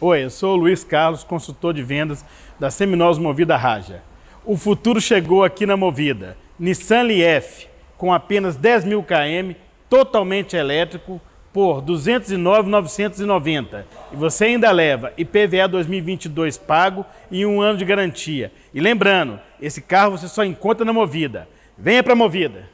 Oi, eu sou o Luiz Carlos, consultor de vendas da Seminós Movida Raja. O futuro chegou aqui na Movida. Nissan Leaf, com apenas 10 mil km, totalmente elétrico, por 209,990. E você ainda leva IPVA 2022 pago e um ano de garantia. E lembrando, esse carro você só encontra na Movida. Venha para a Movida!